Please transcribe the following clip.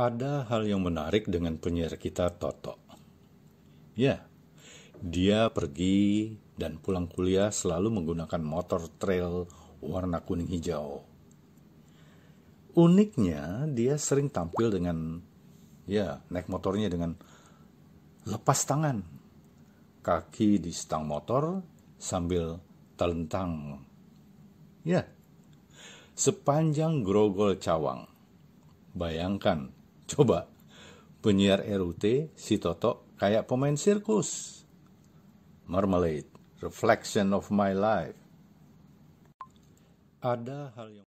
Ada hal yang menarik dengan penyiar kita Toto. Ya, dia pergi dan pulang kuliah selalu menggunakan motor trail warna kuning hijau. Uniknya, dia sering tampil dengan ya, naik motornya dengan lepas tangan. Kaki di stang motor sambil telentang. Ya, sepanjang grogol cawang. Bayangkan Coba penyiar RUT si Toto kayak pemain sirkus. Marmalade, Reflection of My Life. Ada hal yang